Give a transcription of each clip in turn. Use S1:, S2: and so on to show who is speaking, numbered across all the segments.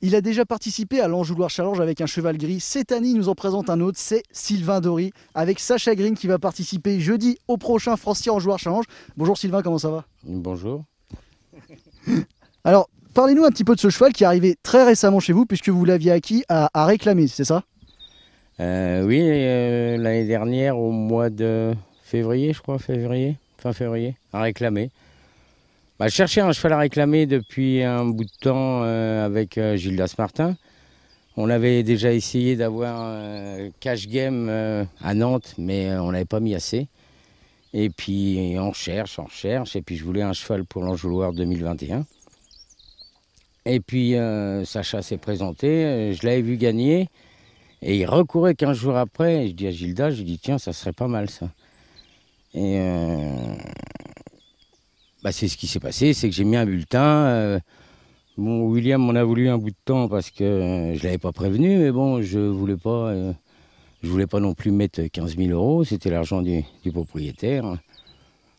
S1: Il a déjà participé à l'enjouloir Challenge avec un cheval gris. Cette année, il nous en présente un autre, c'est Sylvain Dory, avec Sacha Green qui va participer jeudi au prochain Francier Ange Challenge. Bonjour Sylvain, comment ça va
S2: Bonjour.
S1: Alors, parlez-nous un petit peu de ce cheval qui est arrivé très récemment chez vous, puisque vous l'aviez acquis à, réclamer, c'est ça
S2: euh, Oui, euh, l'année dernière, au mois de février, je crois, février, fin février, à réclamer. Bah, je cherchais un cheval à réclamer depuis un bout de temps euh, avec euh, Gildas Martin. On avait déjà essayé d'avoir un euh, Cash Game à Nantes, mais on n'avait pas mis assez. Et puis on cherche, on cherche. Et puis je voulais un cheval pour l'Angeloire 2021. Et puis Sacha s'est présenté, je l'avais vu gagner. Et il recourait 15 jours après. Et je dis à Gilda, je lui dis tiens, ça serait pas mal ça. Et bah, C'est ce qui s'est passé, c'est que j'ai mis un bulletin. Euh, bon, William m'en a voulu un bout de temps parce que euh, je ne l'avais pas prévenu, mais bon, je ne voulais pas... Euh, je voulais pas non plus mettre 15 000 euros, c'était l'argent du, propriétaire.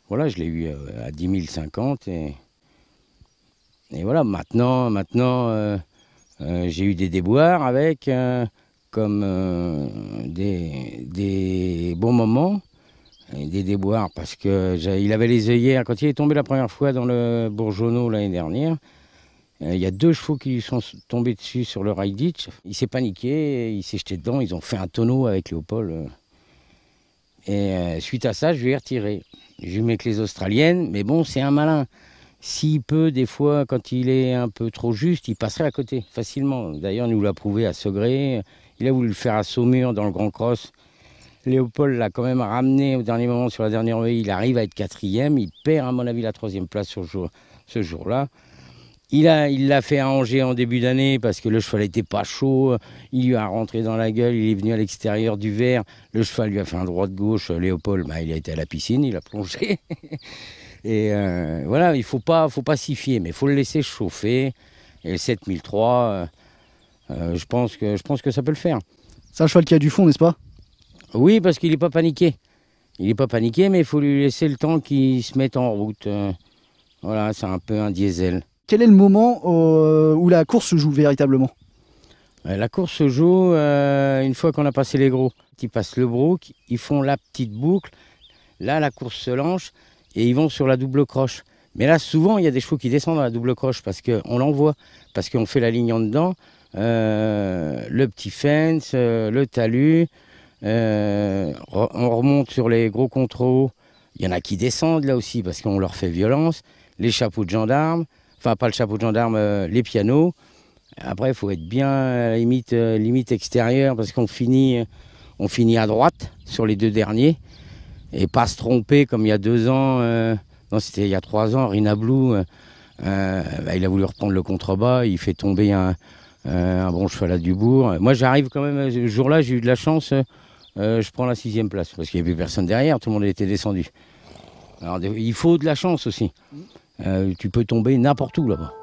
S2: Voilà, je l'ai eu à 10 050 et, et voilà, maintenant, maintenant j'ai eu des déboires avec, comme des, bons moments, des déboires parce que il avait les œillères. Quand il est tombé la première fois dans le Bourgeonneau l'année dernière, euh, il y a deux chevaux qui sont tombés dessus sur le rail ditch. Il s'est paniqué, il s'est jeté dedans, ils ont fait un tonneau avec Léopold. Euh. Et euh, suite à ça, je lui ai retiré. Je mets que les Australiennes, mais bon, c'est un malin. S'il peut, des fois, quand il est un peu trop juste, il passerait à côté facilement. D'ailleurs, il nous l'a prouvé à Segré. Il a voulu le faire à Saumur dans le Grand Cross. Léopold l'a quand même ramené au dernier moment sur la dernière veille, Il arrive à être quatrième. Il perd, à mon avis, la troisième place ce jour-là. Il l'a fait à Angers en début d'année parce que le cheval n'était pas chaud. Il lui a rentré dans la gueule. Il est venu à l'extérieur du verre. Le cheval lui a fait un droit de gauche. Léopold, bah, il a été à la piscine. Il a plongé. Et euh, voilà, il faut pas, s'y fier, mais il faut le laisser chauffer. Et le 7003, euh, euh, je, pense que, je pense que ça peut le faire.
S1: C'est un cheval qui a du fond, n'est-ce pas
S2: oui, parce qu'il n'est pas paniqué. Il n'est pas paniqué, mais il faut lui laisser le temps qu'il se mette en route. Euh, voilà, c'est un peu un diesel.
S1: Quel est le moment euh, où la course se joue véritablement
S2: euh, La course se joue une fois qu'on a passé les gros. Ils passent le brook, ils font la petite boucle. Là, la course se lance et ils vont sur la double croche. Mais là, souvent, il y a des chevaux qui descendent à la double croche parce qu'on l'envoie, parce qu'on fait la ligne en dedans, le petit fence, le talus. Euh, on remonte sur les gros contrôles. Il y en a qui descendent là aussi parce qu'on leur fait violence. Les chapeaux de gendarmes, enfin pas le chapeau de gendarme, euh, les pianos. Après, il faut être bien à la limite, euh, limite extérieure parce qu'on finit, on finit à droite sur les deux derniers. Et pas se tromper comme il y a deux ans, non, c'était il y a trois ans, Rina Blue, bah, il a voulu reprendre le contrebas, il fait tomber un, un bon cheval du Bourg. Moi, j'arrive quand même, ce jour-là, j'ai eu de la chance. Euh, je prends la sixième place parce qu'il n'y avait personne derrière, tout le monde était descendu. Alors il faut de la chance aussi. Mm. Euh, tu peux tomber n'importe où là-bas.